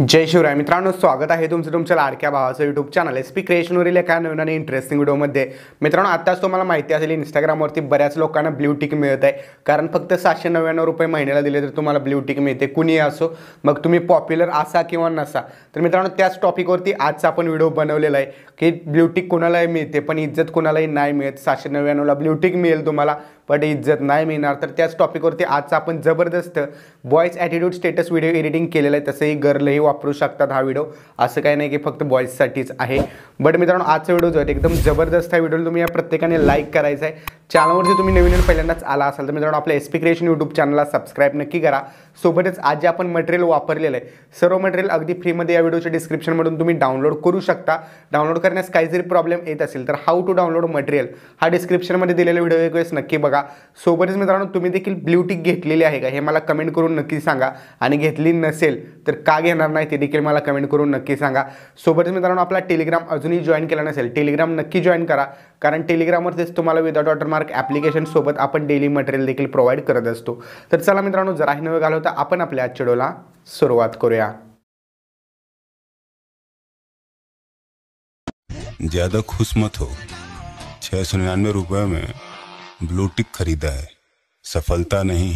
जय शिवराय मित्रांनो स्वागत आहे तुमचं तुमच्या लाडक्या भावाचं यूट्यूब चॅनल एस पी क्रिएशनवरील एका नवीन आणि इंटरेस्टिंग व्हिडिओमध्ये मित्रांनो आत्ताच तुम्हाला माहिती असेल इंस्टाग्रामवरती बऱ्याच लोकांना ब्ल्यू टिक मिळत आहे कारण फक्त सातशे नव्याण्णव रुपये महिन्याला दिले तर तुम्हाला ब्ल्यू टिक मिळते कुणी असो मग तुम्ही पॉप्युलर असा किंवा नसा तर मित्रांनो त्याच टॉपिकवरती आजचा आपण व्हिडिओ बनवलेला आहे की ब्ल्यू टिक कोणालाही मिळते पण इज्जत कुणालाही नाही मिळत सातशे नव्याण्णवला ब्ल्यू टिक मिळेल तुम्हाला बट इज्जत नाही मिळणार तर त्याच टॉपिकवरती आजचा आपण जबरदस्त boys attitude status video editing केलेला आहे तसंही गर्लही वापरू शकतात हा व्हिडिओ असं काही नाही की फक्त बॉईजसाठीच आहे बट मित्रांनो आजचा व्हिडिओ जो आहे एकदम जबरदस्त हा व्हिडिओ तुम्ही या प्रत्येकाने लाईक करायचा आहे चॅनलवरती तुम्ही नवीन नवीन पहिल्यांदाच आला असाल तर मित्रांनो आपल्या एसपी क्रिएशन यूट्यूब चॅनलला सबस्क्राईब नक्की करा सोबतच आज जे आपण मटेरियल वापरलेलं आहे सर्व मटेरियल अगदी फ्रीमध्ये या व्हिडिओच्या डिस्क्रिप्शनमधून तुम्ही डाउनलोड करू शकता डाउनलोड करण्यास काही जरी प्रॉब्लेम येत असेल तर हाऊ टू डाउनलोड मटेरियल हा डिस्क्रिप्शनमध्ये दिलेला व्हिडिओ एक वेळेस नक्की बघा सोबतच मित्रांनो तुम्ही देखील ब्ल्यूटिक घेतलेली आहे का हे मला कमेंट करून नक्की सांगा आणि घेतली नसेल तर का घेणार नाही ते देखील मला कमेंट करून नक्की सांगा सोबतच मित्रांनो आपला टेलिग्राम अजूनही जॉईन केला नसेल टेलिग्राम नक्की जॉईन करा कारण टेलिग्रामवरतीच तुम्हाला विदाउट वॉटरमार्क ॲप्लिकेशनसोबत आपण डेली मटेरियल देखील प्रोव्हाइड करत असतो तर चला मित्रांनो जराही नवे घालवता आपण आपल्या आजच्या डोला सुरुवात करूया ज़्यादा खुश मत हो छः सौ निन्यानवे रुपये में ब्लू टिक खरीदा है सफलता नहीं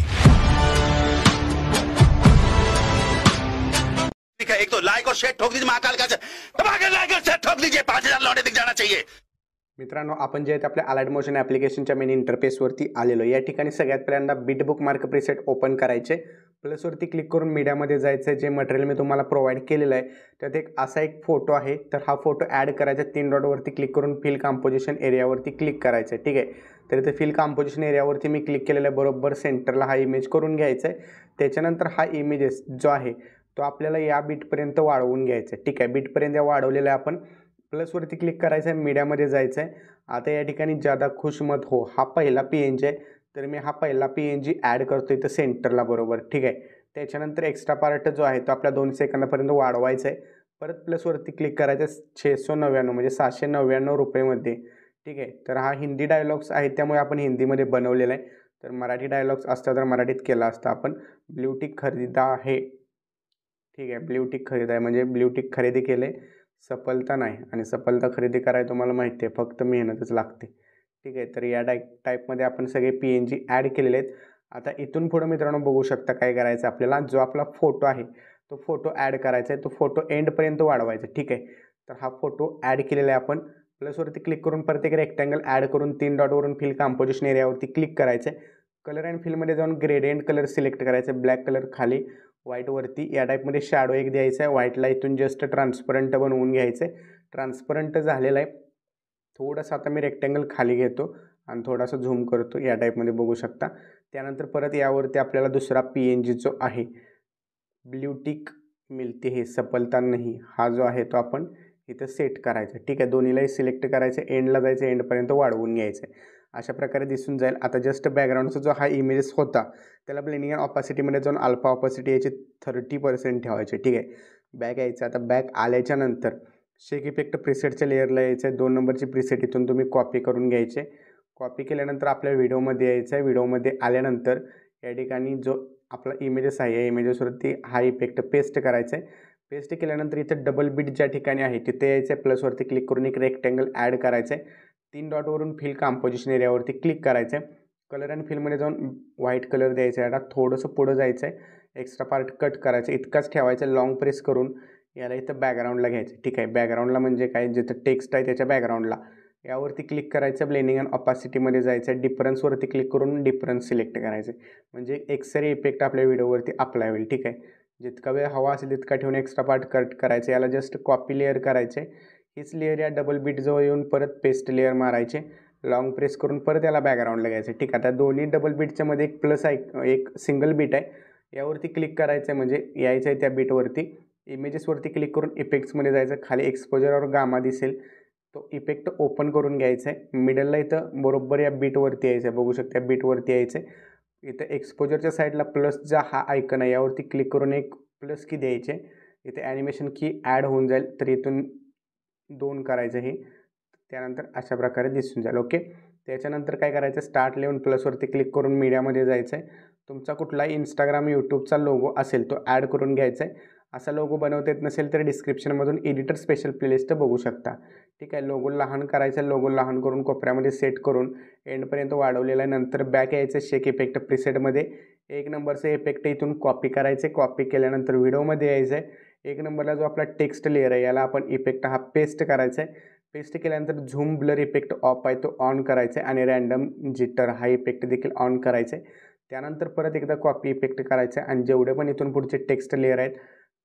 एक तो लाइक और शेयर ठोक दीजिए महाकाल का तबाह लाइक और शेयर ठोक दीजिए पांच हजार लौटे दिख जाना चाहिए मित्रांनो आपण जे आहेत आपल्या अलाइड मोशन ॲप्लिकेशनच्या मेन इंटरफेसवरती आलेलो या ठिकाणी सगळ्यात पहिल्यांदा bit bookmark preset open करायचे प्लसवरती क्लिक करून मीडियामध्ये जायचं आहे जे मटेरियल मी तुम्हाला प्रोव्हाइड केलेलं आहे त्यात एक असा एक फोटो आहे तर हा फोटो ॲड करायचा तीन डॉटवरती क्लिक करून फिल कॉम्पोजिशन एरियावरती क्लिक करायचं आहे ठीक आहे तर इथे फिल कॉम्पोजिशन एरियावरती मी क्लिक केलेलं आहे बरोबर सेंटरला हा इमेज करून घ्यायचा आहे त्याच्यानंतर हा इमेजेस जो आहे तो आपल्याला या बीटपर्यंत वाढवून घ्यायचा आहे ठीक आहे बीटपर्यंत वाढवलेला आहे आपण प्लसवरती क्लिक करायचं आहे मीडियामध्ये जायचं आहे आता या ठिकाणी जादा खुशमत हो हा पहिला पी एन जी आहे तर मी हा पहिला पी एन जी ॲड करतो इथं सेंटरला बरोबर ठीक आहे त्याच्यानंतर एक्स्ट्रा पार्ट जो आहे तो आपल्या दोन सेकंदापर्यंत वाढवायचा आहे परत प्लसवरती क्लिक करायचं आहे छेसो नव्याण्णव म्हणजे सहाशे नव्याण्णव रुपयेमध्ये ठीक आहे तर हा हिंदी डायलॉग्स आहे त्यामुळे आपण हिंदीमध्ये बनवलेला आहे तर मराठी डायलॉग्स असता तर मराठीत केला असता आपण ब्ल्यूटिक खरेदा आहे ठीक आहे ब्ल्यूटिक खरेदा आहे म्हणजे ब्ल्यूटिक खरेदी आहे सफलता नाही आणि सफलता खरेदी करायला तुम्हाला माहिती आहे फक्त मेहनतच लागते ठीक आहे तर या टाय टाईपमध्ये आपण सगळे पी एन जी ॲड केलेले आहेत आता इथून पुढं मित्रांनो बघू शकता काय करायचं आपल्याला जो आपला फोटो आहे तो फोटो ॲड करायचा आहे तो फोटो एंडपर्यंत वाढवायचा ठीक आहे तर हा फोटो ॲड केलेला आहे आपण प्लसवरती क्लिक करून प्रत्येक रेक्टँगल ॲड करून तीन डॉटवरून फिल कॉम्पोजिशन एरियावरती क्लिक करायचं आहे कलर अँड फिलमध्ये जाऊन ग्रेडियंट कलर सिलेक्ट करायचं ब्लॅक कलर खाली व्हाईटवरती या टाईपमध्ये शॅडो एक द्यायचा आहे व्हाईटला इथून जस्ट ट्रान्सपरंट बनवून घ्यायचं आहे ट्रान्सपरंट झालेला आहे थोडंसं आता मी रेक्टँगल खाली घेतो आणि थोडासा झूम करतो या टाईपमध्ये बघू शकता त्यानंतर परत यावरती आपल्याला दुसरा पी एन जी जो आहे ब्ल्यूटिक मिळते हे सफलता नाही हा जो आहे तो आपण इथं सेट करायचा ठीक आहे दोन्हीलाही सिलेक्ट करायचं एंडला जायचं एंडपर्यंत वाढवून घ्यायचं आहे अशा प्रकारे दिसून जाईल आता जस्ट बॅकग्राऊंडचा जो हा इमेजेस होता त्याला ब्लेंडिंग अँड ऑपॉसिटीमध्ये जाऊन अल्फा ऑपॉसिटी याची थर्टी पर्सेंट ठेवायचे ठीक आहे बॅक यायचं आता बॅक आल्याच्यानंतर नंतर शेक इफेक्ट प्रिसेटच्या लेअरला यायचं आहे दोन नंबरची प्रिसेट इथून तुम्ही कॉपी करून घ्यायचे कॉपी केल्यानंतर आपल्या व्हिडिओमध्ये यायचं आहे व्हिडिओमध्ये आल्यानंतर या ठिकाणी जो आपला इमेजेस आहे या इमेजेसवरती हा इफेक्ट पेस्ट करायचा आहे पेस्ट केल्यानंतर इथं डबल बीट ज्या ठिकाणी आहे तिथे यायचं आहे प्लसवरती क्लिक करून एक रेक्टँगल ॲड करायचं आहे तीन डॉटवरून फिल कॉम्पोजिशन एरियावरती क्लिक करायचं आहे कलर अँड फिलमध्ये जाऊन व्हाईट कलर द्यायचा आहे आता थोडंसं पुढं जायचं आहे एक्स्ट्रा पार्ट कट करायचं इतकाच ठेवायचं लाँग प्रेस करून याला इथं बॅकग्राऊंडला घ्यायचं ठीक आहे बॅकग्राऊंडला म्हणजे काय जिथं टेक्स्ट आहे त्याच्या बॅकग्राऊंडला यावरती क्लिक करायचं ब्लेंडिंग अँड अपासिटीमध्ये जायचं आहे डिफरन्सवरती क्लिक करून डिफरन्स सिलेक्ट करायचे म्हणजे एक्सरे इफेक्ट आपल्या व्हिडिओवरती अप्लाय होईल ठीक आहे जितका वेळ हवा असेल तितका ठेवून एक्स्ट्रा पार्ट कट करायचं याला जस्ट कॉपी लेअर करायचे हीच लेअर या डबल बीटजवळ येऊन परत पेस्ट लेअर मारायचे लाँग प्रेस करून परत याला बॅकग्राऊंडला घ्यायचं ठीक आहे त्या दोन्ही डबल बीटच्यामध्ये एक प्लस आहे एक सिंगल बीट आहे यावरती क्लिक करायचं आहे म्हणजे यायचं आहे त्या बीटवरती इमेजेसवरती क्लिक करून इफेक्ट्समध्ये जायचं खाली एक्सपोजरवर गामा दिसेल तो इफेक्ट ओपन करून घ्यायचा आहे मिडलला इथं बरोबर या बीटवरती यायचं आहे बघू शकता बीटवरती यायचं आहे इथं एक्सपोजरच्या साईडला प्लसचा हा आयकन आहे यावरती क्लिक करून एक प्लस की द्यायचे इथे ॲनिमेशन की ॲड होऊन जाईल तर इथून दोन करायचं हे त्यानंतर अशा प्रकारे दिसून जाईल ओके त्याच्यानंतर काय करायचं स्टार्ट लेवन प्लसवरती क्लिक करून मीडियामध्ये जायचं आहे तुमचा कुठलाही इंस्टाग्राम यूट्यूबचा लोगो असेल तो ॲड करून घ्यायचा आहे असा लोगो बनवता येत नसेल तर डिस्क्रिप्शनमधून एडिटर स्पेशल प्लेलिस्ट बघू शकता ठीक आहे लोगो लहान करायचा लोगो लहान करून कोपऱ्यामध्ये सेट करून एंडपर्यंत वाढवलेला आहे नंतर बॅक यायचं शेक इफेक्ट प्रिसेटमध्ये एक नंबरचं इफेक्ट इथून कॉपी करायचे कॉपी केल्यानंतर व्हिडिओमध्ये यायचं आहे एक नंबरला जो आपला टेक्स्ट लेअर आहे याला आपण इफेक्ट हा पेस्ट करायचा आहे पेस्ट केल्यानंतर झूम ब्लर इफेक्ट ऑफ आहे तो ऑन करायचा आहे आणि रँडम जिटर हा इफेक्ट देखील ऑन करायचा आहे त्यानंतर परत एकदा कॉपी इफेक्ट करायचं आहे आणि जेवढे पण इथून पुढचे टेक्स्ट लेअर आहेत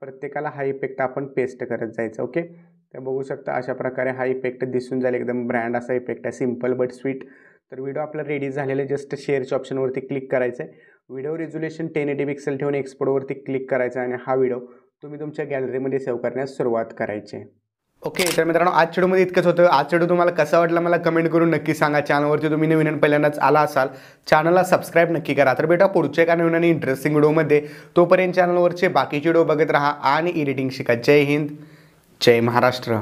प्रत्येकाला हा इफेक्ट आपण पेस्ट करत जायचं ओके तर बघू शकता अशा प्रकारे हा इफेक्ट दिसून जाईल एकदम ब्रँड असा इफेक्ट आहे सिम्पल बट स्वीट तर व्हिडिओ आपला रेडी झालेला जस्ट शेअरच्या ऑप्शनवरती क्लिक करायचं आहे video resolution ten eighty pixel ठेवून एक्सपोर्टवरती क्लिक करायचं आणि हा व्हिडिओ तुम्ही तुमच्या गॅलरीमध्ये सेव्ह करण्यास सुरुवात करायची ओके तर मित्रांनो आज चेडूमध्ये इतकंच होतं आज चेडू तुम्हाला कसं वाटलं मला कमेंट करून नक्की सांगा चॅनलवरती तुम्ही नवीन पहिल्यांदाच आला असाल चॅनलला सबस्क्राईब नक्की करा तर बेटा पुढच्या एका नवीन आणि इंटरेस्टिंग व्हिडिओमध्ये तोपर्यंत चॅनलवरचे बाकीचे व्हिडिओ बघत राहा आणि एडिटिंग शिका जय हिंद जय महाराष्ट्र